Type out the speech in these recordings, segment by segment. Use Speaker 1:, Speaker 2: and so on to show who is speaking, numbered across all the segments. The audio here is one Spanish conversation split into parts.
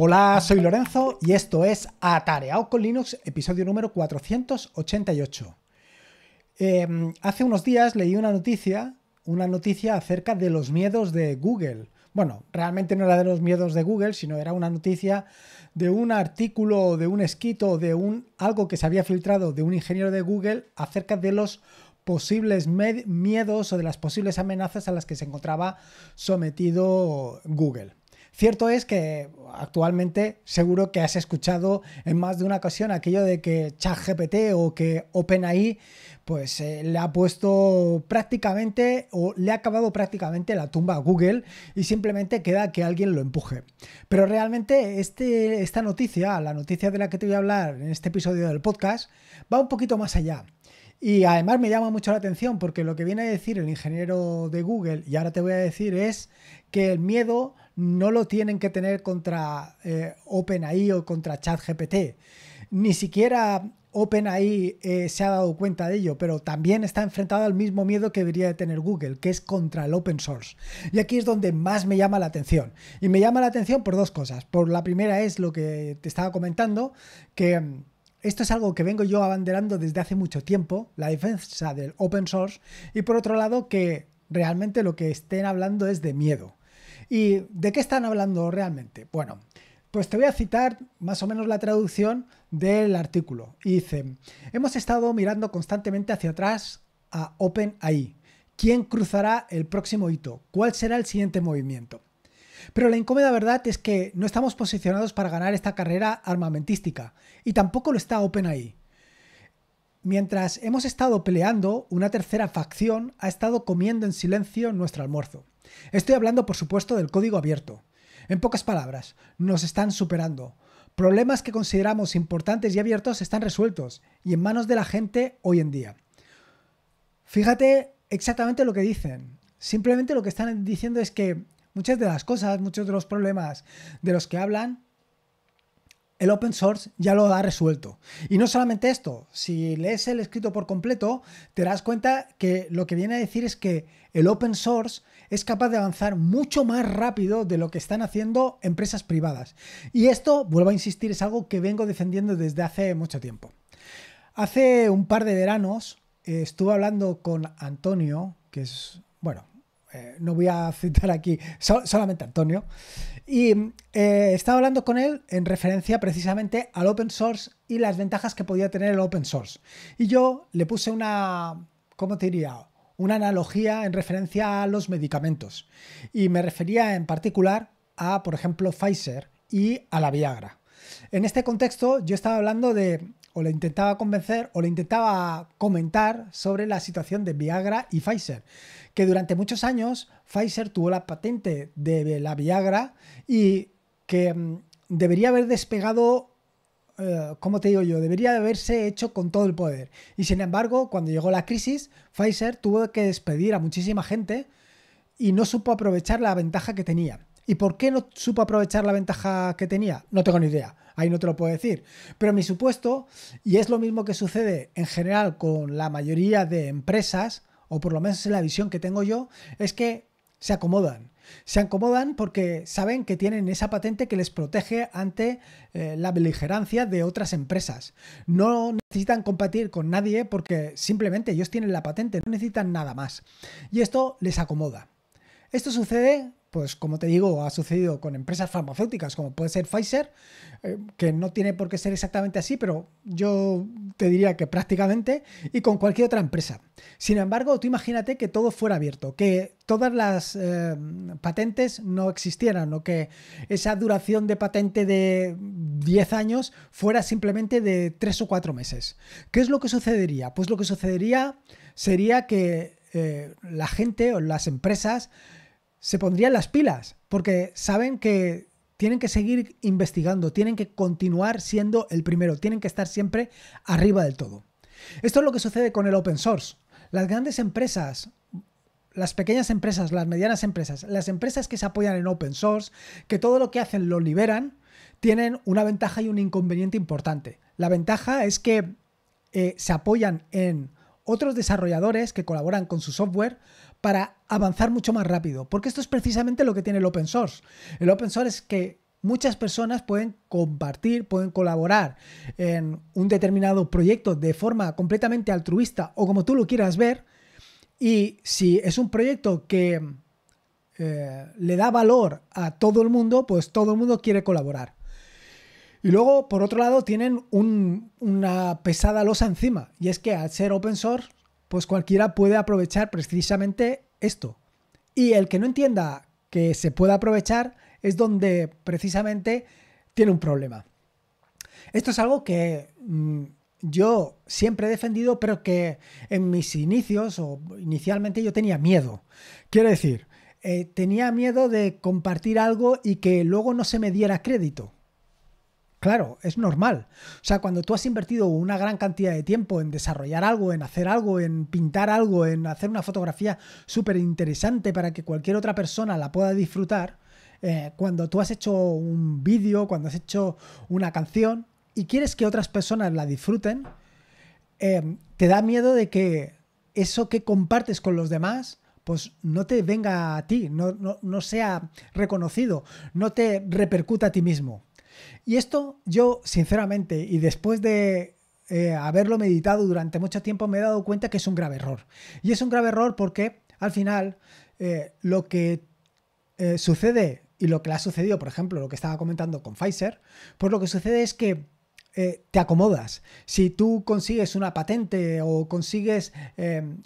Speaker 1: Hola, soy Lorenzo y esto es Atareado con Linux, episodio número 488. Em, hace unos días leí una noticia, una noticia acerca de los miedos de Google. Bueno, realmente no era de los miedos de Google, sino era una noticia de un artículo, de un escrito, de un algo que se había filtrado de un ingeniero de Google acerca de los posibles miedos o de las posibles amenazas a las que se encontraba sometido Google. Cierto es que actualmente seguro que has escuchado en más de una ocasión aquello de que ChatGPT o que OpenAI pues eh, le ha puesto prácticamente o le ha acabado prácticamente la tumba a Google y simplemente queda que alguien lo empuje. Pero realmente este, esta noticia, la noticia de la que te voy a hablar en este episodio del podcast, va un poquito más allá. Y además me llama mucho la atención porque lo que viene a decir el ingeniero de Google, y ahora te voy a decir, es que el miedo no lo tienen que tener contra eh, OpenAI o contra ChatGPT. Ni siquiera OpenAI eh, se ha dado cuenta de ello, pero también está enfrentado al mismo miedo que debería de tener Google, que es contra el open source. Y aquí es donde más me llama la atención. Y me llama la atención por dos cosas. Por la primera es lo que te estaba comentando, que mm, esto es algo que vengo yo abanderando desde hace mucho tiempo, la defensa del open source, y por otro lado que realmente lo que estén hablando es de miedo. ¿Y de qué están hablando realmente? Bueno, pues te voy a citar más o menos la traducción del artículo. Y dice, hemos estado mirando constantemente hacia atrás a OpenAI. ¿Quién cruzará el próximo hito? ¿Cuál será el siguiente movimiento? Pero la incómoda verdad es que no estamos posicionados para ganar esta carrera armamentística, y tampoco lo está OpenAI. Mientras hemos estado peleando, una tercera facción ha estado comiendo en silencio nuestro almuerzo. Estoy hablando, por supuesto, del código abierto. En pocas palabras, nos están superando. Problemas que consideramos importantes y abiertos están resueltos y en manos de la gente hoy en día. Fíjate exactamente lo que dicen. Simplemente lo que están diciendo es que Muchas de las cosas, muchos de los problemas de los que hablan, el open source ya lo ha resuelto. Y no solamente esto, si lees el escrito por completo, te das cuenta que lo que viene a decir es que el open source es capaz de avanzar mucho más rápido de lo que están haciendo empresas privadas. Y esto, vuelvo a insistir, es algo que vengo defendiendo desde hace mucho tiempo. Hace un par de veranos eh, estuve hablando con Antonio, que es, bueno, eh, no voy a citar aquí solamente Antonio, y eh, estaba hablando con él en referencia precisamente al open source y las ventajas que podía tener el open source. Y yo le puse una, ¿cómo te diría? Una analogía en referencia a los medicamentos. Y me refería en particular a, por ejemplo, Pfizer y a la Viagra. En este contexto yo estaba hablando de, o le intentaba convencer, o le intentaba comentar sobre la situación de Viagra y Pfizer, que durante muchos años Pfizer tuvo la patente de la Viagra y que mm, debería haber despegado, como eh, ¿cómo te digo yo? Debería haberse hecho con todo el poder. Y sin embargo, cuando llegó la crisis, Pfizer tuvo que despedir a muchísima gente y no supo aprovechar la ventaja que tenía. ¿Y por qué no supo aprovechar la ventaja que tenía? No tengo ni idea, ahí no te lo puedo decir. Pero mi supuesto, y es lo mismo que sucede en general con la mayoría de empresas, o por lo menos es la visión que tengo yo, es que se acomodan. Se acomodan porque saben que tienen esa patente que les protege ante eh, la beligerancia de otras empresas. No necesitan competir con nadie porque simplemente ellos tienen la patente, no necesitan nada más. Y esto les acomoda. Esto sucede pues como te digo, ha sucedido con empresas farmacéuticas como puede ser Pfizer, eh, que no tiene por qué ser exactamente así, pero yo te diría que prácticamente, y con cualquier otra empresa. Sin embargo, tú imagínate que todo fuera abierto, que todas las eh, patentes no existieran o que esa duración de patente de 10 años fuera simplemente de 3 o 4 meses. ¿Qué es lo que sucedería? Pues lo que sucedería sería que eh, la gente o las empresas se pondrían las pilas, porque saben que tienen que seguir investigando, tienen que continuar siendo el primero, tienen que estar siempre arriba del todo. Esto es lo que sucede con el open source. Las grandes empresas, las pequeñas empresas, las medianas empresas, las empresas que se apoyan en open source, que todo lo que hacen lo liberan, tienen una ventaja y un inconveniente importante. La ventaja es que eh, se apoyan en otros desarrolladores que colaboran con su software para avanzar mucho más rápido. Porque esto es precisamente lo que tiene el open source. El open source es que muchas personas pueden compartir, pueden colaborar en un determinado proyecto de forma completamente altruista o como tú lo quieras ver. Y si es un proyecto que eh, le da valor a todo el mundo, pues todo el mundo quiere colaborar. Y luego, por otro lado, tienen una pesada losa encima. Y es que al ser open source, pues cualquiera puede aprovechar precisamente esto. Y el que no entienda que se puede aprovechar es donde precisamente tiene un problema. Esto es algo que mm, yo siempre he defendido, pero que en mis inicios o inicialmente yo tenía miedo. Quiero decir, eh, tenía miedo de compartir algo y que luego no se me diera crédito. Claro, es normal. O sea, cuando tú has invertido una gran cantidad de tiempo en desarrollar algo, en hacer algo, en pintar algo, en hacer una fotografía súper interesante para que cualquier otra persona la pueda disfrutar, eh, cuando tú has hecho un vídeo, cuando has hecho una canción y quieres que otras personas la disfruten, eh, te da miedo de que eso que compartes con los demás pues no te venga a ti, no, no sea reconocido, no te repercuta a ti mismo. Y esto yo, sinceramente, y después de eh, haberlo meditado durante mucho tiempo, me he dado cuenta que es un grave error. Y es un grave error porque al final eh, lo que eh, sucede y lo que le ha sucedido, por ejemplo, lo que estaba comentando con Pfizer, pues lo que sucede es que te acomodas. Si tú consigues una patente o consigues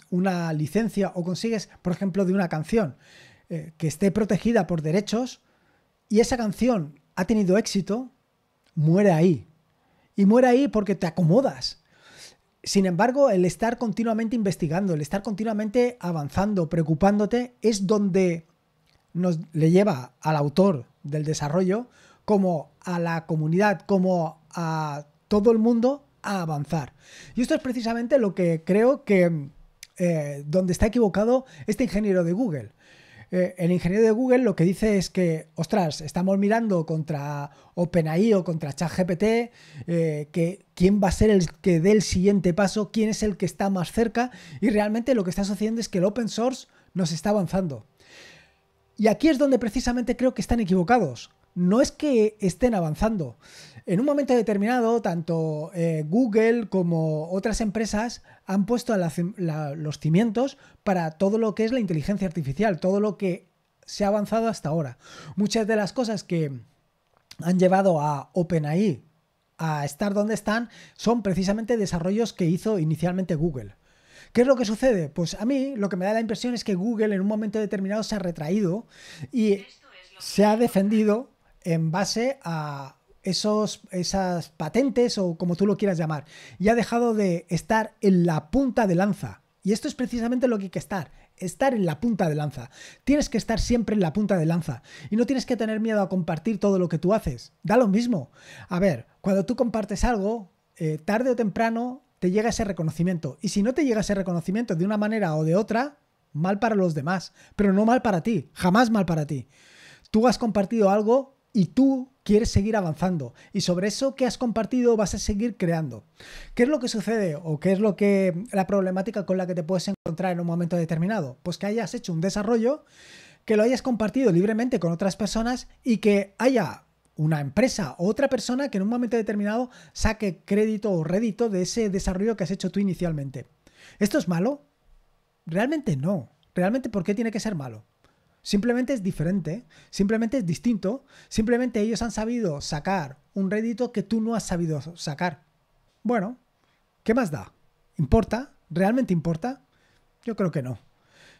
Speaker 1: una licencia o consigues, por ejemplo, de una canción que esté protegida por derechos, y esa canción ha tenido éxito, muere ahí. Y muere ahí porque te acomodas. Sin embargo, el estar continuamente investigando, el estar continuamente avanzando, preocupándote, es donde nos le lleva al autor del desarrollo, como a la comunidad, como a todo el mundo, a avanzar. Y esto es precisamente lo que creo que eh, donde está equivocado este ingeniero de Google. Eh, el ingeniero de Google lo que dice es que, ostras, estamos mirando contra OpenAI o contra ChatGPT, eh, que quién va a ser el que dé el siguiente paso, quién es el que está más cerca, y realmente lo que está sucediendo es que el open source nos está avanzando. Y aquí es donde precisamente creo que están equivocados no es que estén avanzando. En un momento determinado, tanto eh, Google como otras empresas han puesto los cimientos para todo lo que es la inteligencia artificial, todo lo que se ha avanzado hasta ahora. Muchas de las cosas que han llevado a OpenAI a estar donde están son precisamente desarrollos que hizo inicialmente Google. ¿Qué es lo que sucede? Pues a mí lo que me da la impresión es que Google en un momento determinado se ha retraído y se ha defendido en base a esos, esas patentes o como tú lo quieras llamar. Y ha dejado de estar en la punta de lanza. Y esto es precisamente lo que hay que estar. Estar en la punta de lanza. Tienes que estar siempre en la punta de lanza. Y no tienes que tener miedo a compartir todo lo que tú haces. Da lo mismo. A ver, cuando tú compartes algo, eh, tarde o temprano te llega ese reconocimiento. Y si no te llega ese reconocimiento de una manera o de otra, mal para los demás. Pero no mal para ti. Jamás mal para ti. Tú has compartido algo y tú quieres seguir avanzando y sobre eso que has compartido vas a seguir creando. ¿Qué es lo que sucede o qué es lo que la problemática con la que te puedes encontrar en un momento determinado? Pues que hayas hecho un desarrollo, que lo hayas compartido libremente con otras personas y que haya una empresa o otra persona que en un momento determinado saque crédito o rédito de ese desarrollo que has hecho tú inicialmente. ¿Esto es malo? Realmente no. Realmente, ¿por qué tiene que ser malo? Simplemente es diferente, simplemente es distinto, simplemente ellos han sabido sacar un rédito que tú no has sabido sacar. Bueno, ¿qué más da? ¿Importa? ¿Realmente importa? Yo creo que no.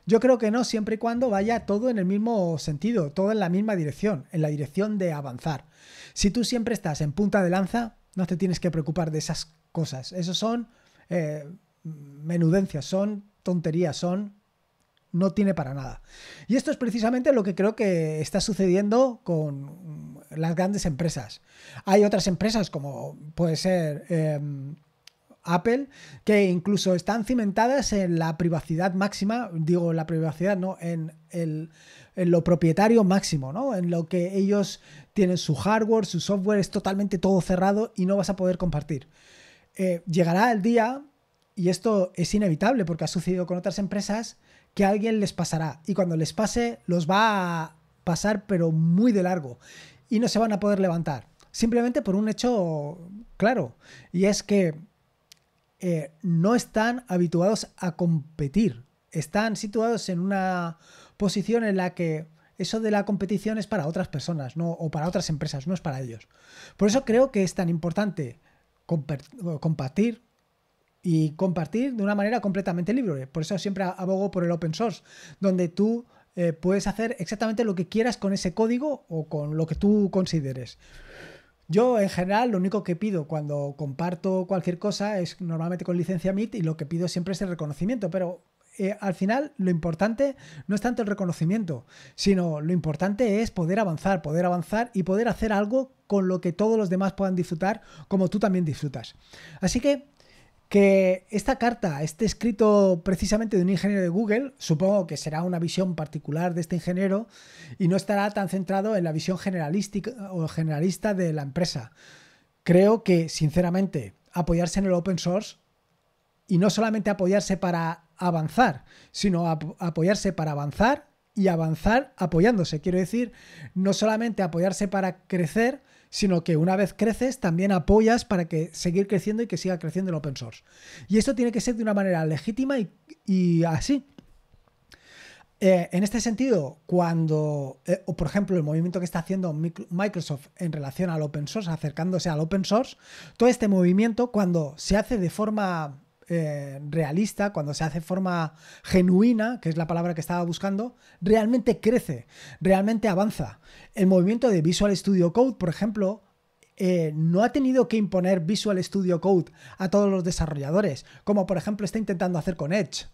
Speaker 1: Yo creo que no siempre y cuando vaya todo en el mismo sentido, todo en la misma dirección, en la dirección de avanzar. Si tú siempre estás en punta de lanza, no te tienes que preocupar de esas cosas. Esos son eh, menudencias, son tonterías, son no tiene para nada. Y esto es precisamente lo que creo que está sucediendo con las grandes empresas. Hay otras empresas como puede ser em, Apple que incluso están cimentadas en la privacidad máxima, digo la privacidad, no, en, lo propietario máximo, ¿no? En lo que ellos tienen su hardware, su software, es totalmente todo cerrado y no vas a poder compartir. Eh, llegará el día y esto es inevitable porque ha sucedido con otras empresas, que alguien les pasará. Y cuando les pase, los va a pasar pero muy de largo. Y no se van a poder levantar. Simplemente por un hecho claro. Y es que eh, no están habituados a competir. Están situados en una posición en la que eso de la competición es para otras personas no, o para otras empresas, no es para ellos. Por eso creo que es tan importante compartir, y compartir de una manera completamente libre. Por eso siempre abogo por el open source, donde tú eh, puedes hacer exactamente lo que quieras con ese código o con lo que tú consideres. Yo en general lo único que pido cuando comparto cualquier cosa es normalmente con licencia MIT y lo que pido siempre es el reconocimiento, pero eh, al final lo importante no es tanto el reconocimiento, sino lo importante es poder avanzar, poder avanzar y poder hacer algo con lo que todos los demás puedan disfrutar como tú también disfrutas. Así que que esta carta esté escrito precisamente de un ingeniero de Google, supongo que será una visión particular de este ingeniero y no estará tan centrado en la visión generalística o generalista de la empresa. Creo que, sinceramente, apoyarse en el open source y no solamente apoyarse para avanzar, sino apoyarse para avanzar y avanzar apoyándose. Quiero decir, no solamente apoyarse para crecer, sino que una vez creces también apoyas para que seguir creciendo y que siga creciendo el open source. Y esto tiene que ser de una manera legítima y, así. Eh, en este sentido, cuando, eh, o por ejemplo, el movimiento que está haciendo Microsoft en relación al open source, acercándose al open source, todo este movimiento, cuando se hace de forma eh, realista, cuando se hace forma genuina, que es la palabra que estaba buscando, realmente crece, realmente avanza. El movimiento de Visual Studio Code, por ejemplo, eh, no ha tenido que imponer Visual Studio Code a todos los desarrolladores, como por ejemplo está intentando hacer con Edge.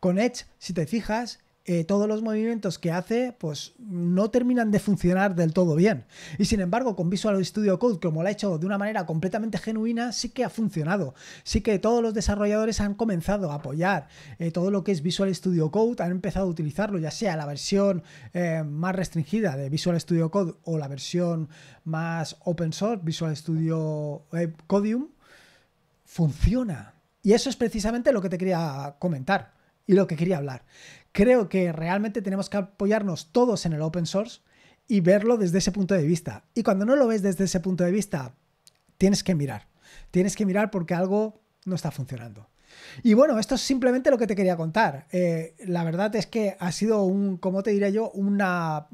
Speaker 1: Con Edge, si te fijas, eh, todos los movimientos que hace pues no terminan de funcionar del todo bien. Y sin embargo, con Visual Studio Code, como lo ha hecho de una manera completamente genuina, sí que ha funcionado. Sí que todos los desarrolladores han comenzado a apoyar eh, todo lo que es Visual Studio Code, han empezado a utilizarlo, ya sea la versión eh, más restringida de Visual Studio Code o la versión más open source, Visual Studio Codium, funciona. Y eso es precisamente lo que te quería comentar y lo que quería hablar. Creo que realmente tenemos que apoyarnos todos en el open source y verlo desde ese punto de vista. Y cuando no lo ves desde ese punto de vista, tienes que mirar. Tienes que mirar porque algo no está funcionando. Y bueno, esto es simplemente lo que te quería contar. Eh, la verdad es que ha sido un, como te diría yo, una,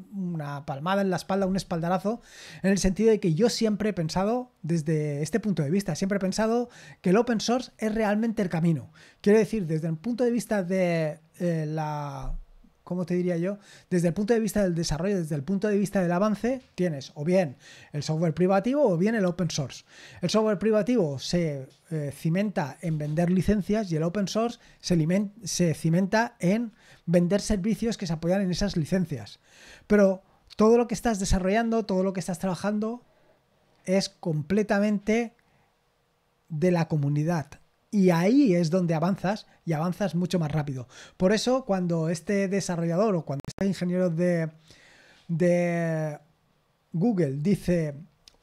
Speaker 1: palmada en la espalda, un espaldarazo, en el sentido de que yo siempre he pensado, desde este punto de vista, siempre he pensado que el open source es realmente el camino. Quiero decir, desde el punto de vista de eh, la ¿cómo te diría yo? Desde el punto de vista del desarrollo, desde el punto de vista del avance, tienes o bien el software privativo o bien el open source. El software privativo se eh, cimenta en vender licencias y el open source se cimenta en vender servicios que se apoyan en esas licencias. Pero todo lo que estás desarrollando, todo lo que estás trabajando, es completamente de la comunidad, y ahí es donde avanzas y avanzas mucho más rápido. Por eso cuando este desarrollador o cuando este ingeniero de, Google dice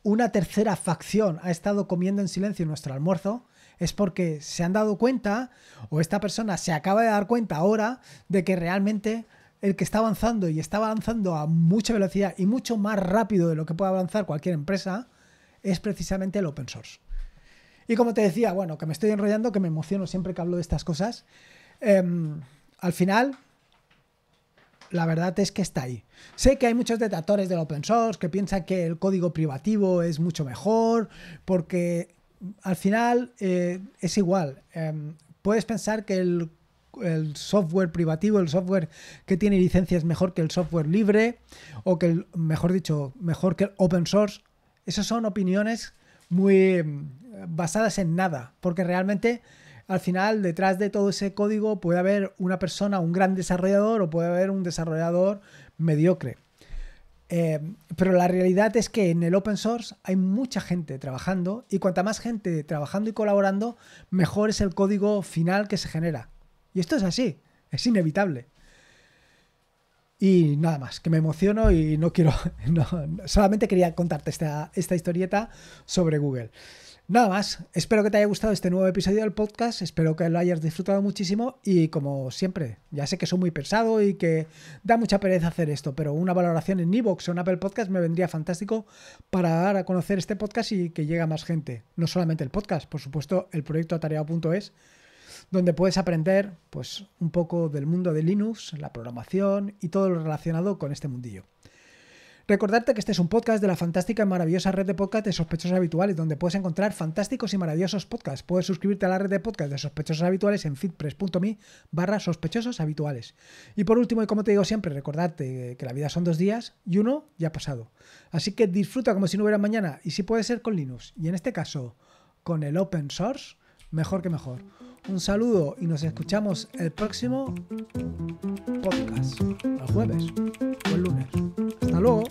Speaker 1: una tercera facción ha estado comiendo en silencio nuestro almuerzo, es porque se han dado cuenta o esta persona se acaba de dar cuenta ahora de que realmente el que está avanzando y está avanzando a mucha velocidad y mucho más rápido de lo que puede avanzar cualquier empresa es precisamente el open source. Y como te decía, bueno, que me estoy enrollando, que me emociono siempre que hablo de estas cosas. Em, al final, la verdad es que está ahí. Sé que hay muchos detractores del open source que piensan que el código privativo es mucho mejor, porque al final eh, es igual. Em, puedes pensar que el, software privativo, el software que tiene licencia es mejor que el software libre, o que, el, mejor dicho, mejor que el open source. Esas son opiniones muy, basadas en nada, porque realmente al final detrás de todo ese código puede haber una persona, un gran desarrollador o puede haber un desarrollador mediocre. Eh, pero la realidad es que en el open source hay mucha gente trabajando y cuanta más gente trabajando y colaborando, mejor es el código final que se genera. Y esto es así, es inevitable. Y nada más, que me emociono y no quiero, no, solamente quería contarte esta, historieta sobre Google. Nada más, espero que te haya gustado este nuevo episodio del podcast, espero que lo hayas disfrutado muchísimo y como siempre, ya sé que soy muy pesado y que da mucha pereza hacer esto, pero una valoración en Evox o en Apple Podcast me vendría fantástico para dar a conocer este podcast y que llegue a más gente. No solamente el podcast, por supuesto, el proyecto atareado.es donde puedes aprender pues, un poco del mundo de Linux, la programación y todo lo relacionado con este mundillo. Recordarte que este es un podcast de la fantástica y maravillosa red de podcast de sospechosos habituales, donde puedes encontrar fantásticos y maravillosos podcasts. Puedes suscribirte a la red de podcast de sospechosos habituales en fitpress.me barra sospechosos habituales. Y por último, y como te digo siempre, recordarte que la vida son dos días y uno ya ha pasado. Así que disfruta como si no hubiera mañana y si puede ser con Linux, y en este caso con el open source, mejor que mejor. Un saludo y nos escuchamos el próximo podcast, el jueves o el lunes. Hasta luego.